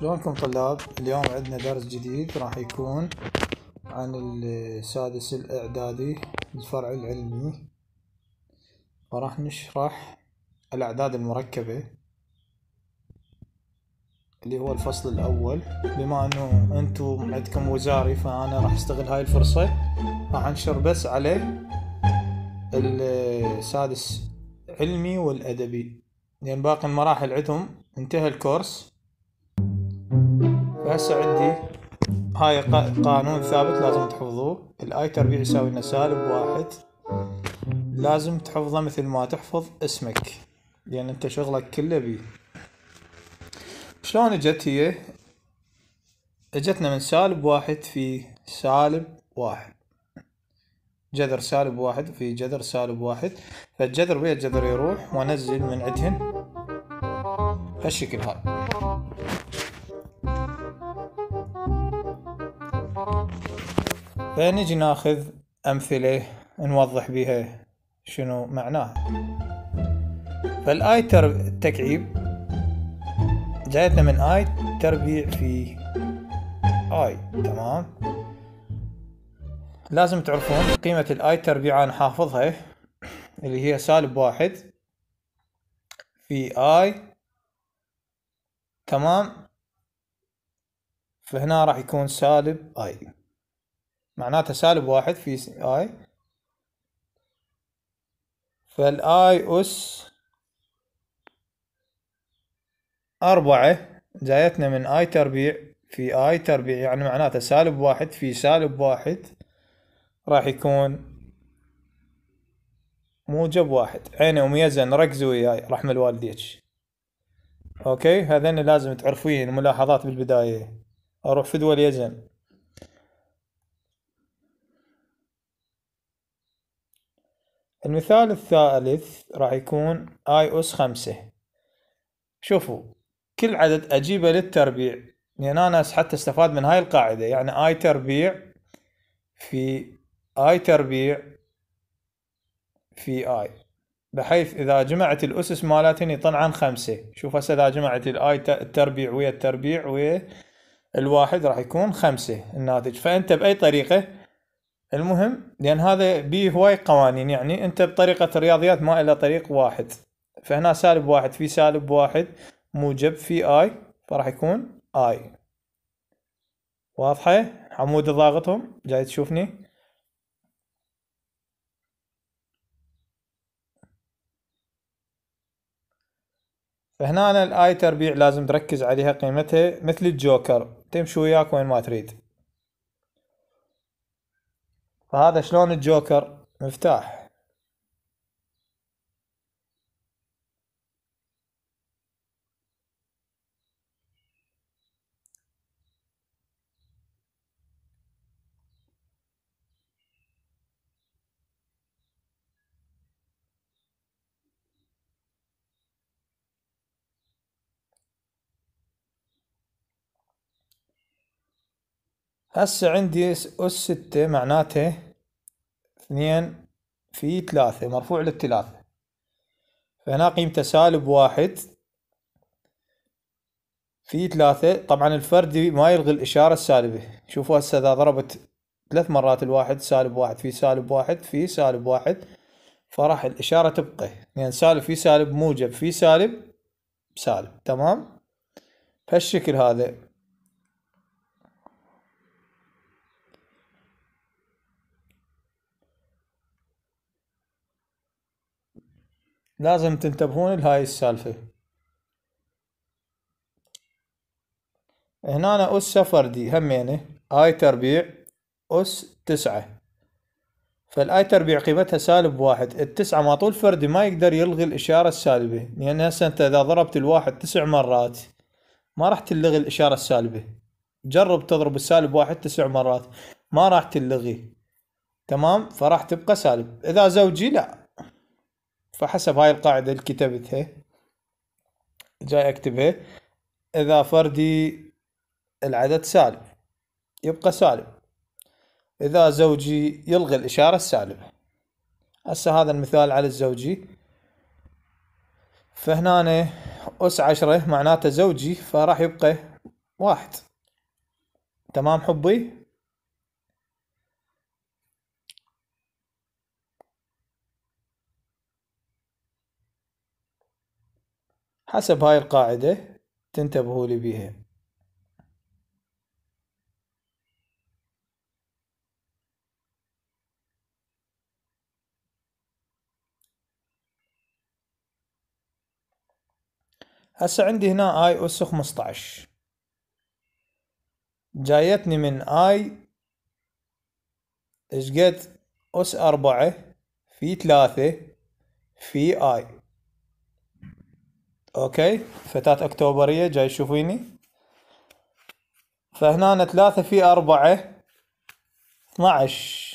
شلونكم طلاب اليوم عندنا درس جديد راح يكون عن السادس الاعدادي الفرع العلمي وراح نشرح الاعداد المركبة اللي هو الفصل الاول بما انه انتم عندكم وزاري فانا راح استغل هاي الفرصة راح انشر بس على السادس علمي والادبي لان يعني باقي المراحل عندهم انتهى الكورس وهسه عندي هاي قانون ثابت لازم تحفظوه الاي تربيع يساوي لنا سالب واحد لازم تحفظه مثل ما تحفظ اسمك لان يعني انت شغلك كله بي شلون اجت هي اجتنا من سالب واحد في سالب واحد جذر سالب واحد في جذر سالب واحد فالجذر ويا الجذر يروح وانزل من عندهن هالشكل هذا فنجي ناخذ أمثلة نوضح بها شنو معناها فالآي التكعيب جايتنا من آي تربيع في آي تمام لازم تعرفون قيمة الآي تربيع أنا حافظها اللي هي سالب واحد في آي تمام فهنا راح يكون سالب آي معناتها سالب واحد في اي فالاي اس أربعة جايتنا من اي تربيع في اي تربيع يعني معناتها سالب واحد في سالب واحد راح يكون موجب واحد عيني وميزن ركزوا وياي رحم الوالديتش اوكي هذين لازم تعرفين ملاحظات بالبداية اروح فدوى يزن المثال الثالث راح يكون اي اس خمسة شوفوا كل عدد اجيبه للتربيع لان يعني انا حتى استفاد من هاي القاعدة يعني اي تربيع في اي تربيع في اي بحيث اذا جمعت الاسس مالتني طلعا خمسة شوف هسه اذا جمعت الاي التربيع ويا التربيع ويا الواحد راح يكون خمسة الناتج فانت باي طريقة المهم لان هذا بيه هواي قوانين يعني انت بطريقه الرياضيات ما الا طريق واحد فهنا سالب واحد في سالب واحد موجب في اي فراح يكون اي واضحه عمود ضاغطهم جاي تشوفني فهنا الاي تربيع لازم تركز عليها قيمتها مثل الجوكر تمشي وياك وين ما تريد فهذا شلون الجوكر مفتاح هسه عندي أس ستة معناته اثنين في ثلاثة مرفوع للثلاثة فهنا قيمته سالب واحد في ثلاثة طبعا الفردي ما يلغي الإشارة السالبة شوفوا هسه إذا ضربت ثلاث مرات الواحد سالب واحد في سالب واحد في سالب واحد فراح الإشارة تبقى يعني سالب في سالب موجب في سالب سالب تمام بهالشكل هذا لازم تنتبهون لهاي السالفة هنا أس فردي همينة آي تربيع أس تسعة فالآي تربيع قيمتها سالب واحد التسعة ما طول فردي ما يقدر يلغي الإشارة السالبة لأن هسه أنت إذا ضربت الواحد تسع مرات ما راح تلغي الإشارة السالبة جرب تضرب السالب واحد تسع مرات ما راح تلغي تمام فراح تبقى سالب إذا زوجي لا فحسب هاي القاعدة اللي كتبتها جاي اكتبها اذا فردي العدد سالب يبقى سالب اذا زوجي يلغي الاشارة السالبة هسه هذا المثال على الزوجي فهنا أس عشرة معناته زوجي فراح يبقى واحد تمام حبي حسب هاي القاعدة تنتبهوا لي بيها هسه عندي هنا اي اس 15 جايتني من اي اشقد اس 4 في 3 في اي اوكي فتاة اكتوبرية جاي تشوفيني فهنا ثلاثة في اربعة اثناعش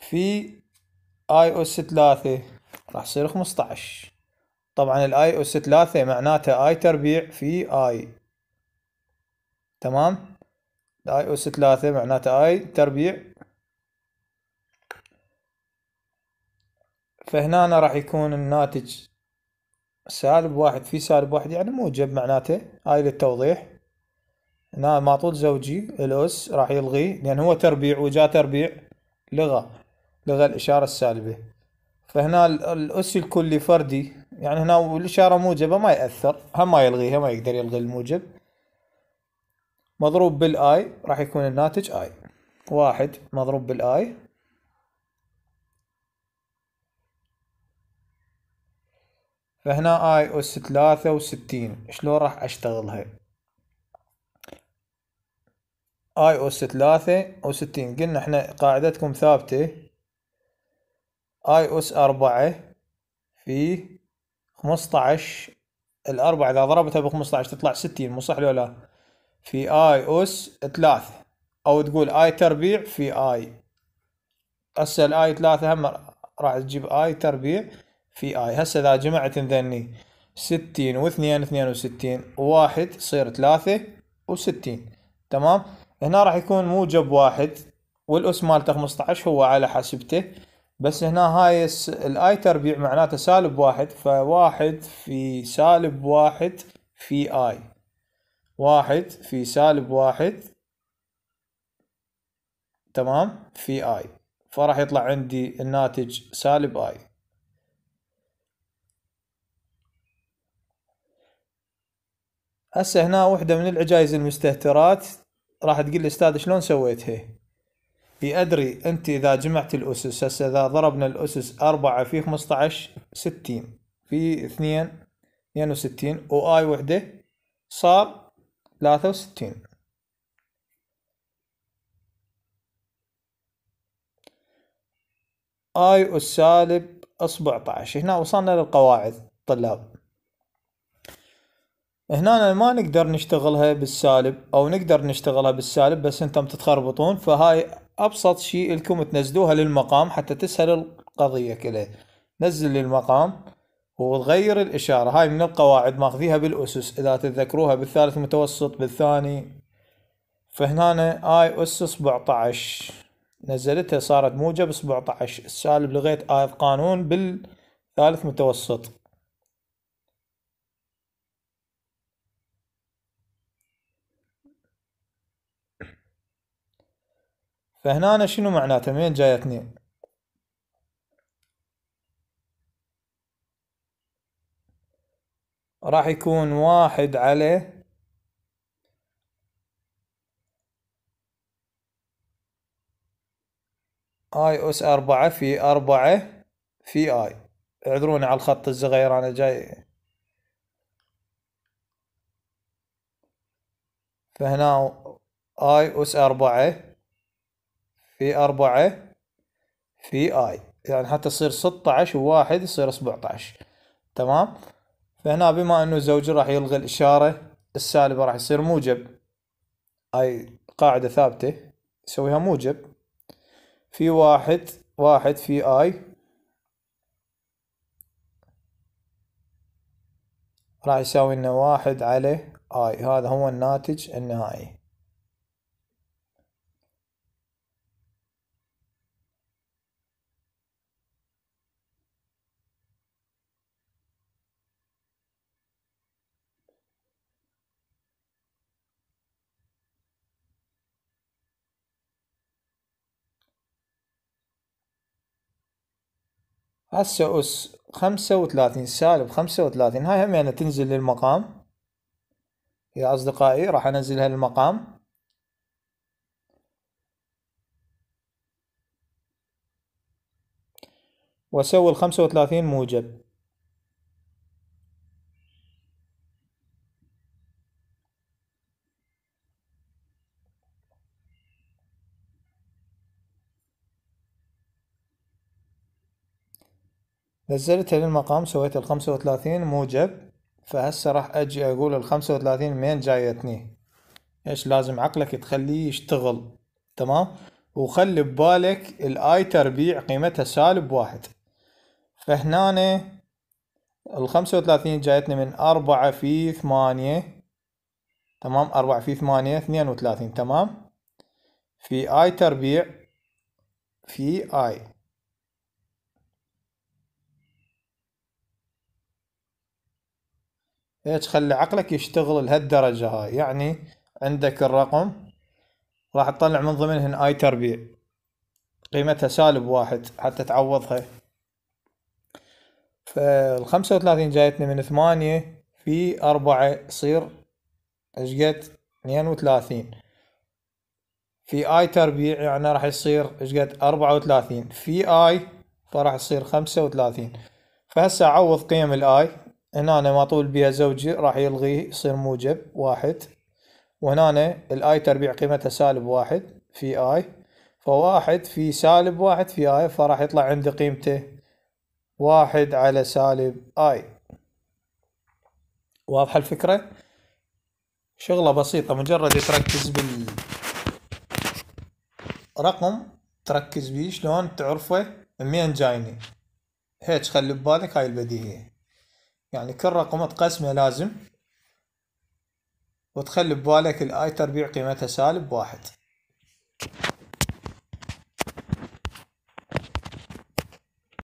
في اي او اس ثلاثة راح يصير خمسطعش طبعا الاي او اس ثلاثة معناته اي تربيع في اي تمام الاي او اس ثلاثة معناته اي تربيع فهنا راح يكون الناتج سالب واحد في سالب واحد يعني موجب معناته هاي للتوضيح هنا معطول زوجي الاس راح يلغيه لان يعني هو تربيع وجاء تربيع لغى لغى الاشاره السالبه فهنا الاس الكلي فردي يعني هنا الاشاره موجبه ما ياثر هم ما يلغيها ما يقدر يلغي الموجب مضروب بالاي راح يكون الناتج اي واحد مضروب بالاي فهنا اي اس ثلاثة وستين شلون راح اشتغلها اي اس ثلاثة وستين قلنا احنا قاعدتكم ثابتة اي اس اربعة في خمسطعش الاربعة اذا ضربتها بخمسطعش تطلع ستين مو صح لو لا في اي اس ثلاثة او تقول اي تربيع في اي هسه الاي ثلاثة هم راح تجيب اي تربيع في اي هسه اذا جمعت نذني ستين واثنين اثنين وستين وواحد يصير ثلاثة وستين تمام هنا راح يكون موجب واحد والاس مالته 15 هو على حاسبته بس هنا هاي الاي تربيع معناته سالب واحد فواحد في سالب واحد في اي واحد في سالب واحد تمام في اي فراح يطلع عندي الناتج سالب اي هسه هنا وحده من العجائز المستهترات راح تقول لي استاذ شلون سويتها؟ اي ادري انت اذا جمعت الاسس هسه اذا ضربنا الاسس 4 في 15 60 في 2 62 واي وحده صار 63 اي اس سالب 17 هنا وصلنا للقواعد طلاب هنا ما نقدر نشتغلها بالسالب او نقدر نشتغلها بالسالب بس انتم تتخربطون فهاي ابسط شيء لكم تنزلوها للمقام حتى تسهل القضية كلها نزل للمقام وتغير الاشارة هاي من القواعد ماخذيها بالاسس اذا تتذكروها بالثالث متوسط بالثاني فهنا اي اس 17 نزلتها صارت موجب 17 السالب لغيت اي قانون بالثالث متوسط فهنا أنا شنو معناته من جايتني راح يكون واحد على اي اس أربعة في أربعة في اي اعذروني على الخط الصغير انا جاي فهنا اي اس أربعة في أربعة في آي يعني حتى تصير ستة عشر وواحد يصير سبعة عشر تمام فهنا بما أنه الزوج راح يلغي الإشارة السالبة راح يصير موجب أي قاعدة ثابتة يسويها موجب في واحد واحد في آي راح يساوي لنا واحد على آي هذا هو الناتج النهائي هسه أس خمسة وثلاثين سالب خمسة وثلاثين هاي همينة يعني تنزل للمقام يا أصدقائي راح أنزلها للمقام وأسوي الخمسة وثلاثين موجب نزلتها للمقام سويت الخمسة وثلاثين موجب فهسه راح اجي اقول الخمسة وثلاثين منين جايتني ايش لازم عقلك تخليه يشتغل تمام وخلي ببالك الاي تربيع قيمتها سالب واحد فهنا الخمسة وثلاثين جايتنا من أربعة في ثمانية تمام أربعة في ثمانية اثنين وثلاثين تمام في اي تربيع في اي إيه، تخلي عقلك يشتغل لهالدرجة هاي يعني عندك الرقم راح تطلع من ضمنهن اي تربيع قيمتها سالب واحد حتى تعوضها فالخمسة وثلاثين جايتنا من ثمانية في أربعة يصير اشقد اثنين وثلاثين في اي تربيع يعني راح يصير اشقد أربعة وثلاثين في اي فراح يصير خمسة وثلاثين فهسه عوض قيم الاي هنا أنا طول بيها زوجي راح يلغي يصير موجب واحد وهنا أنا الاي تربيع قيمتها سالب واحد في اي فواحد في سالب واحد في اي فراح يطلع عندي قيمته واحد على سالب اي واضحة الفكرة شغلة بسيطة مجرد تركز بالرقم رقم تركز بيه شلون تعرفه منين جايني هيك خلي ببالك هاي البديهية يعني كل رقم تقسمه لازم وتخلي ببالك الآي تربيع قيمتها سالب واحد